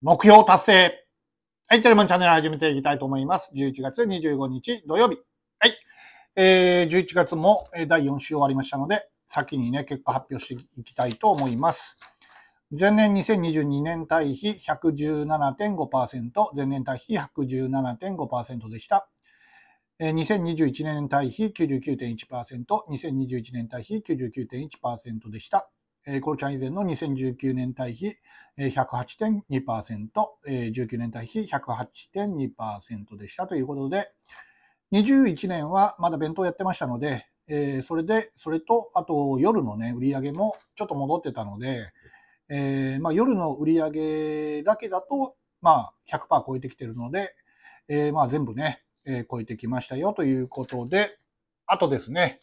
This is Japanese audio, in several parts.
目標達成。はい、テレマンチャンネル始めていきたいと思います。11月25日土曜日。はい。えー、11月も第4週終わりましたので、先にね、結果発表していきたいと思います。前年2022年対比117.5%、前年対比117.5%でした。2021年対比99.1%、2021年対比99.1%でした。えコロちゃん以前の2019年対比108.2%、え19年対比108.2%でしたということで、21年はまだ弁当やってましたので、えそれで、それと、あと夜のね、売り上げもちょっと戻ってたので、えまあ、夜の売り上げだけだと、まあ100、超えてきてるので、えまあ、全部ね、え超えてきましたよということで、あとですね、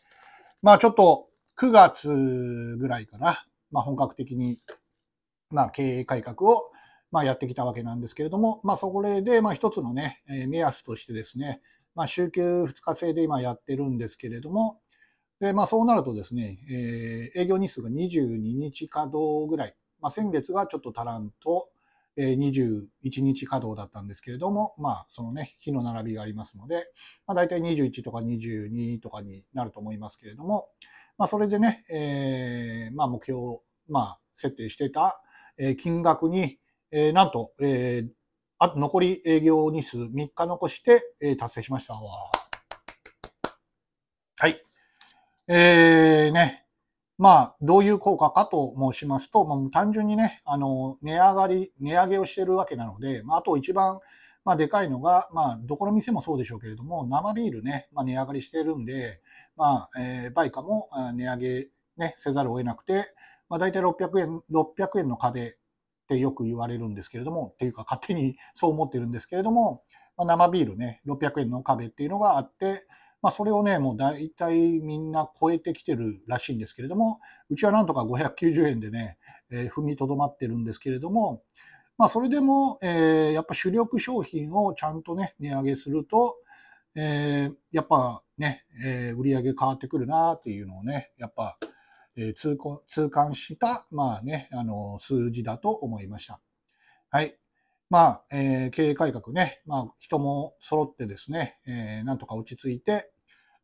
まあちょっと9月ぐらいかな、まあ、本格的に、まあ、経営改革を、まあ、やってきたわけなんですけれども、まあ、そこで、まあ、一つのね、え目安としてですね、まあ、週休2日制で今やってるんですけれども、でまあ、そうなるとですね、えー、営業日数が22日稼働ぐらい、まあ、先月がちょっと足らんと、えー、21日稼働だったんですけれども、まあ、そのね、日の並びがありますので、まあ、大体21とか22とかになると思いますけれども、まあ、それでね、えー、まあ、目標を、まあ、設定してた、え金額に、えなんと、えあと残り営業日数3日残して、え達成しましたわ。はい。えー、ね。まあ、どういう効果かと申しますと、まあ、単純にね、あの、値上がり、値上げをしてるわけなので、まあ、あと一番、まあ、でかいのが、まあ、どこの店もそうでしょうけれども、生ビールね、まあ、値上がりしてるんで、まあ、えー、売価も値上げ、ね、せざるを得なくて、まあ、大体600円、600円の壁ってよく言われるんですけれども、っていうか勝手に そう思ってるんですけれども、まあ、生ビールね、600円の壁っていうのがあって、まあ、それをね、もう大体みんな超えてきてるらしいんですけれども、うちはなんとか590円でね、えー、踏みとどまってるんですけれども、まあ、それでも、えー、やっぱ主力商品をちゃんとね、値上げすると、えー、やっぱね、えー、売り上げ変わってくるなっていうのをね、やっぱ、えー、痛痛感した、まあね、あの数字だと思いました。はい。まあ、えー、経営改革ね、まあ、人も揃ってですね、えー、なんとか落ち着いて、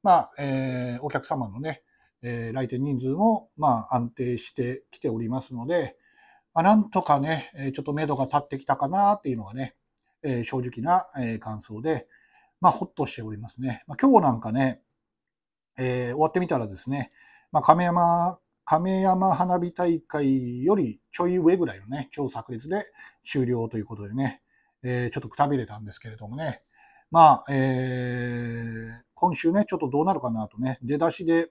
まあ、えー、お客様のね、えー、来店人数も、まあ、安定してきておりますので、まあ、なんとかね、ちょっと目処が立ってきたかなっていうのがね、えー、正直な、えー、感想で、まあ、ほっとしておりますね。まあ、今日なんかね、えー、終わってみたらですね、まあ、亀山、亀山花火大会よりちょい上ぐらいのね、超炸裂で終了ということでね、えちょっとくたびれたんですけれどもね、まあ、えー、今週ね、ちょっとどうなるかなとね、出だしで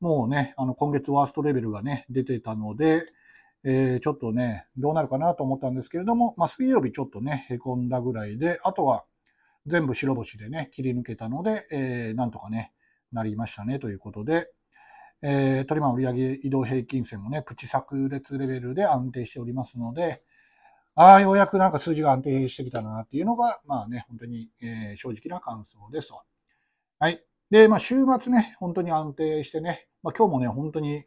もうね、あの今月ワーストレベルがね、出てたので、えー、ちょっとね、どうなるかなと思ったんですけれども、まあ、水曜日ちょっとね、へこんだぐらいで、あとは全部白星でね、切り抜けたので、えー、なんとかね、なりましたねということで、えー、トリマン売上移動平均線もね、プチ炸裂レベルで安定しておりますので、ああ、ようやくなんか数字が安定してきたなっていうのが、まあね、本当に、えー、正直な感想ですと。はい。で、まあ週末ね、本当に安定してね、まあ今日もね、本当に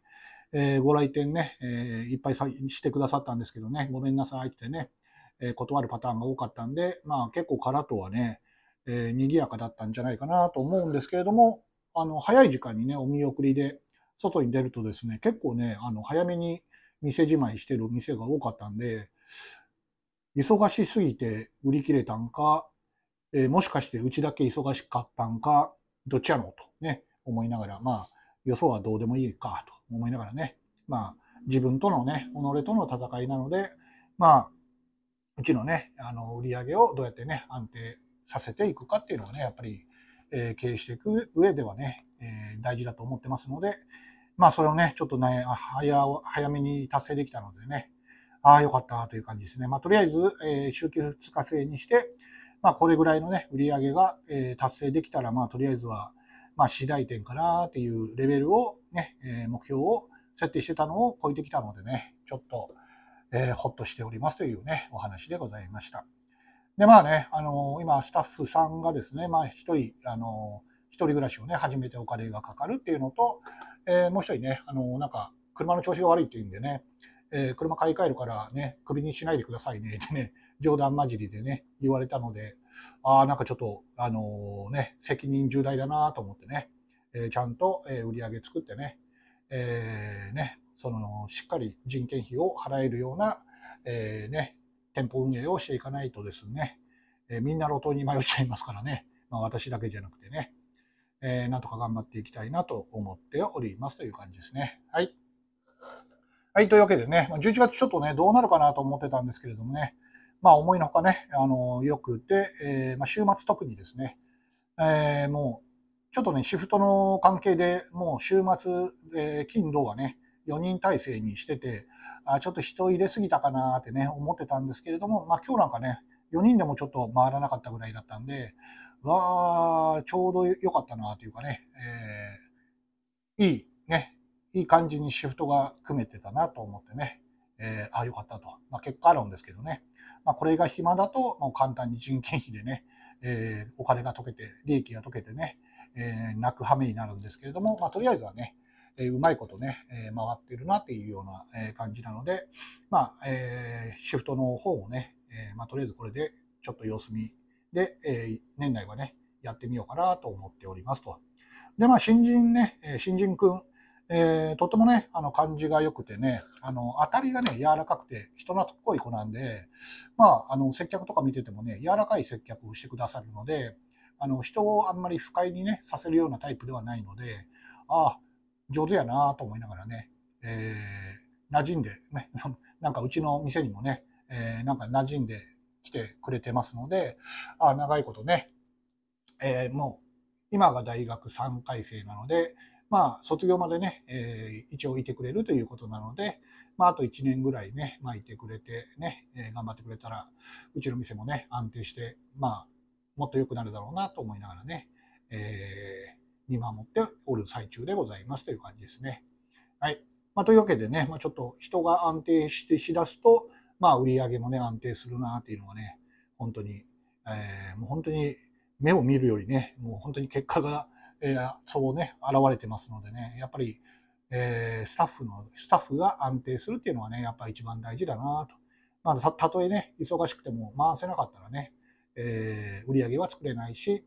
えー、ご来店ね、えー、いっぱいさしてくださったんですけどね、ごめんなさいってね、えー、断るパターンが多かったんで、まあ結構空とはね、えー、賑やかだったんじゃないかなと思うんですけれども、あの、早い時間にね、お見送りで外に出るとですね、結構ね、あの、早めに店じまいしてる店が多かったんで、忙しすぎて売り切れたんか、えー、もしかしてうちだけ忙しかったんか、どっちやろうとね、思いながら、まあ、よそはどうでもいいかと思いながらね、まあ、自分とのね、己との戦いなので、まあ、うちのね、あの売り上げをどうやってね、安定させていくかっていうのはね、やっぱり、えー、経営していく上ではね、えー、大事だと思ってますので、まあ、それをね、ちょっとね、早早めに達成できたのでね、ああ、よかったという感じですね。まあ、とりあえず、えー、週休2日制にして、まあ、これぐらいのね、売り上げが、えー、達成できたら、まあ、とりあえずは、まあ、次第点かなっていうレベルをね、え目標を設定してたのを超えてきたのでね、ちょっと、えー、ほっとしておりますというね、お話でございました。で、まあね、あのー、今、スタッフさんがですね、まあ、一人、あのー、一人暮らしをね、始めてお金がかかるっていうのと、えー、もう一人ね、あのなんか、車の調子が悪いっていうんでね、え車買い替えるからね、クビにしないでくださいね、ってね、冗談交じりでね、言われたので、ああ、なんかちょっと、あのー、ね、責任重大だなと思ってね、えー、ちゃんと、えー、売り上げ作ってね、えー、ね、その、しっかり人件費を払えるような、えー、ね、店舗運営をしていかないとですね、えー、みんな路頭に迷っちゃいますからね、まあ、私だけじゃなくてね、えー、なんとか頑張っていきたいなと思っておりますという感じですね。はい。はい、というわけでね、11月ちょっとね、どうなるかなと思ってたんですけれどもね、まあ、思いのほかね、あのよくて、えー、まあ、週末特にですね、えー、もう、ちょっとね、シフトの関係でもう週末、えー、金、土はね、4人体制にしてて、あちょっと人入れすぎたかなってね、思ってたんですけれども、まあ、今日なんかね、4人でもちょっと回らなかったぐらいだったんで、うわー、ちょうど良かったなというかね、えー、いい、ね、いい感じにシフトが組めてたなと思ってね、えー、あ、良かったと。まあ、結果論ですけどね。まあ、これが暇だと、もう簡単に人件費でね、えー、お金が溶けて、利益が溶けてね、えー、泣く羽目になるんですけれども、まあ、とりあえずはね、えー、うまいことね、えー、回ってるなっていうような、え感じなので、まあ、えー、シフトの方をね、えー、まあ、とりあえずこれでちょっと様子見で、えー、年内はね、やってみようかなと思っておりますと。で、まあ、新人ね、新人くんえー、とてもね、あの、感じが良くてね、あの、当たりがね、柔らかくて、人懐っこい子なんで、まあ、あの、接客とか見ててもね、柔らかい接客をしてくださるので、あの、人をあんまり不快にね、させるようなタイプではないので、ああ、上手やなと思いながらね、えー、馴染んで、ね、なんかうちの店にもね、えー、なんか馴染んで来てくれてますので、あ長いことね、えー、もう今が大学3回生なので、まあ、卒業までね、えー、一応いてくれるということなので、まあ、あと1年ぐらいね、まあ、いてくれてね、えー、頑張ってくれたら、うちの店もね、安定して、まあ、もっと良くなるだろうなと思いながらね、えー、見守っておる最中でございますという感じですね。はい。まあ、というわけでね、まあ、ちょっと人が安定してしだすと、まあ、売り上げもね、安定するなっていうのはね、本当に、えー、もう本当に目を見るよりね、もう本当に結果がえそうね、現れてますのでね、やっぱり、えー、スタッフの、スタッフが安定するっていうのはね、やっぱ一番大事だなと。まあ、た、たとえね、忙しくても回せなかったらね、えー、売り上げは作れないし、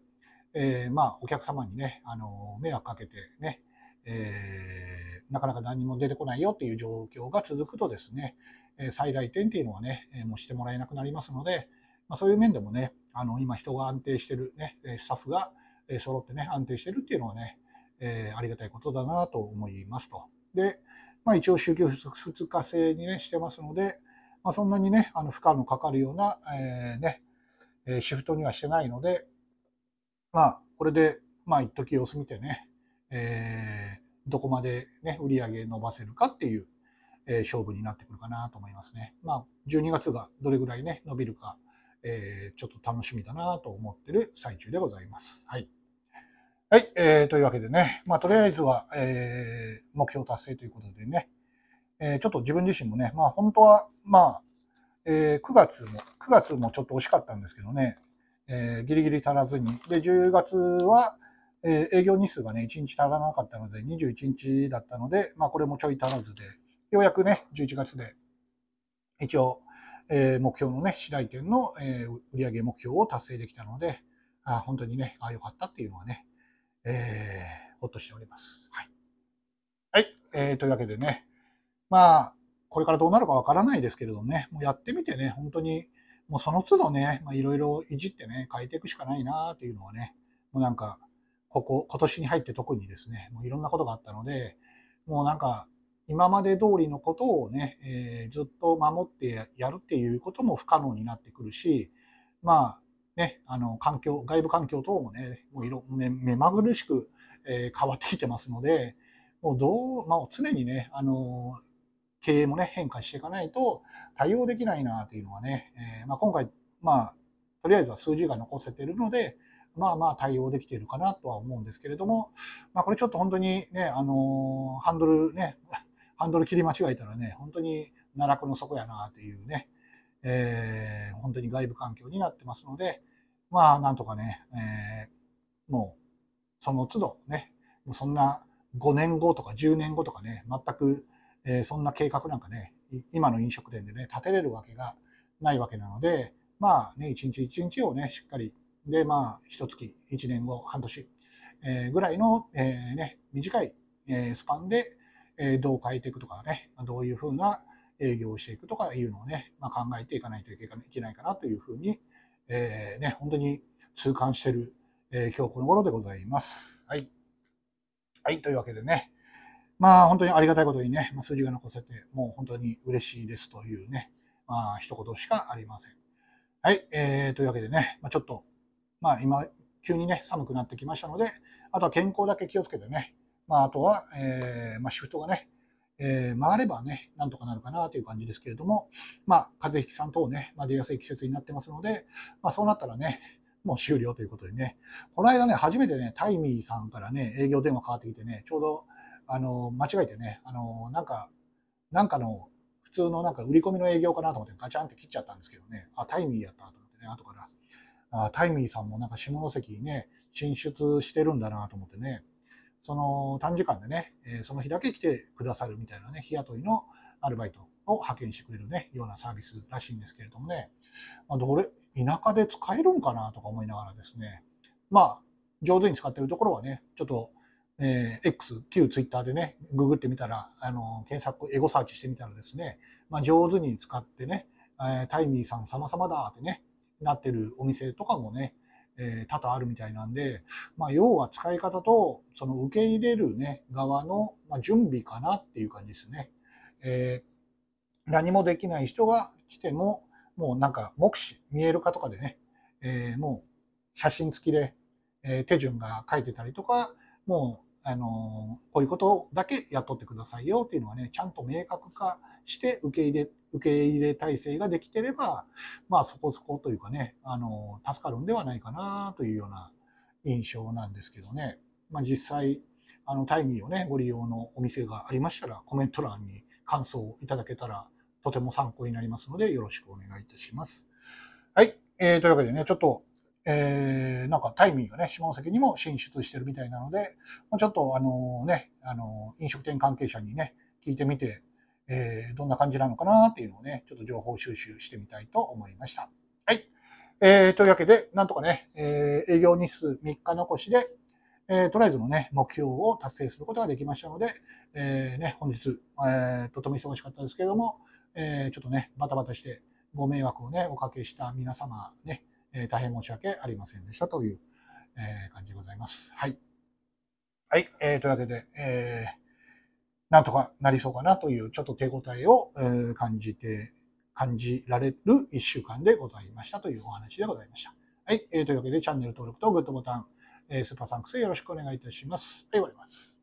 えー、まあ、お客様にね、あの、迷惑かけてね、えー、なかなか何も出てこないよっていう状況が続くとですね、えー、再来店っていうのはね、えもうしてもらえなくなりますので、まあ、そういう面でもね、あの、今人が安定してるね、スタッフが、え揃ってね、安定してるっていうのはね、えー、ありがたいことだなと思いますと。で、まあ一応週休2日制にね、してますので、まあそんなにね、あの負荷のかかるような、えー、ね、シフトにはしてないので、まあこれで、まあ一時様子見てね、えー、どこまでね、売り上げ伸ばせるかっていう、えー、勝負になってくるかなと思いますね。まあ12月がどれぐらいね、伸びるか、えー、ちょっと楽しみだなと思ってる最中でございます。はい。はい、えー、というわけでね、まあ、とりあえずは、えー、目標達成ということでね、えー、ちょっと自分自身もね、まあ、本当は、まあ、えー、9月も、9月もちょっと惜しかったんですけどね、えー、ギリギリ足らずに。で、10月は、えー、営業日数がね、1日足らなかったので、21日だったので、まあ、これもちょい足らずで、ようやくね、11月で、一応、えー、目標のね、次第点の、えー、売上目標を達成できたので、あ本当にね、ああ、よかったっていうのはね、えー、ほっとしております。はい。はい。えー、というわけでね、まあ、これからどうなるかわからないですけれどもね、もうやってみてね、本当に、もうその都度ね、まいろいろいじってね、変えていくしかないなーというのはね、もうなんか、ここ、今年に入って特にですね、もういろんなことがあったので、もうなんか、今まで通りのことをね、えー、ずっと守ってやるっていうことも不可能になってくるし、まあ、ね、あの環境外部環境等もねもう色目目まぐるしく、えー、変わってきてますのでもうどう、まあ、常にねあの経営もね変化していかないと対応できないなというのはね、えー、まあ、今回、まあ、とりあえずは数字が残せてるので、まあまあ対応できているかなとは思うんですけれども、まあ、これちょっと本当にね、あのハンドルね、ハンドル切り間違えたらね、本当に奈落の底やなというね、えー、本当に外部環境になってますので、まあ、なんとかね、えー、もう、その都度ね、もうそんな5年後とか10年後とかね、全く、えー、そんな計画なんかね、今の飲食店でね、立てれるわけがないわけなので、まあね、一日一日をね、しっかり、で、まあ、一月、一年後、半年、えー、ぐらいの、えー、ね、短い、えー、スパンで、えー、どう変えていくとかね、どういうふうな、営業をしていくとかいうのをね、まあ、考えていかないといけないかなというふうに、えー、ね、本当に痛感してる、えー、今日この頃でございます。はい。はい、というわけでね、まあ本当にありがたいことにね、まあ、数字が残せて、もう本当に嬉しいですというね、まあ一言しかありません。はい、えー、というわけでね、まあ、ちょっと、まあ今、急にね、寒くなってきましたので、あとは健康だけ気をつけてね、まああとは、えー、まあシフトがね、えー、回ればね、なんとかなるかなという感じですけれども、まあ、風邪ひきさん等ね、まあ、出やすい季節になってますので、まあ、そうなったらね、もう終了ということでね、この間ね、初めてね、タイミーさんからね、営業電話かかってきてね、ちょうど、あの、間違えてね、あの、なんか、なんかの、普通のなんか売り込みの営業かなと思ってガチャンって切っちゃったんですけどね、あ、タイミーやったと思ってね、後から、あタイミーさんもなんか下関にね、進出してるんだなと思ってね、その短時間でね、えその日だけ来てくださるみたいなね、日雇いのアルバイトを派遣してくれるね、ようなサービスらしいんですけれどもね、まあ、どれ、田舎で使えるんかなとか思いながらですね、まあ、上手に使ってるところはね、ちょっと、えー、X、旧 Twitter でね、ググってみたら、あの、検索、エゴサーチしてみたらですね、まあ、上手に使ってね、えー、タイミーさん様々だってね、なってるお店とかもね、えー、多々あるみたいなんで、まあ、要は使い方と、その受け入れるね、側の、ま準備かなっていう感じですね。えー、何もできない人が来ても、もうなんか目視、見える化とかでね、えー、もう写真付きで、え手順が書いてたりとか、もうあの、こういうことだけ雇ってくださいよっていうのはね、ちゃんと明確化して受け入れ、受け入れ体制ができてれば、まあそこそこというかね、あの、助かるんではないかなというような印象なんですけどね。まあ実際、あの、タイミーをね、ご利用のお店がありましたら、コメント欄に感想をいただけたら、とても参考になりますので、よろしくお願いいたします。はい。えー、というわけでね、ちょっとえー、なんかタイミーがね、下関にも進出してるみたいなので、ちょっとあのね、あの飲食店関係者にね、聞いてみて、えー、どんな感じなのかなっていうのをね、ちょっと情報収集してみたいと思いました。はい。えー、というわけで、なんとかね、えー、営業日数3日残しで、えー、とりあえずのね、目標を達成することができましたので、えー、ね、本日、えー、とても忙しかったですけれども、えー、ちょっとね、バタバタしてご迷惑をね、おかけした皆様ね、えー、大変申し訳ありませんでしたという、えー、感じでございます。はい。はい。えー、というわけで、えー、なんとかなりそうかなという、ちょっと手応えを、えー、感じて、感じられる1週間でございましたというお話でございました。はい。えー、というわけで、チャンネル登録とグッドボタン、えー、スーパーサンクスよろしくお願いいたします。はい、終わります。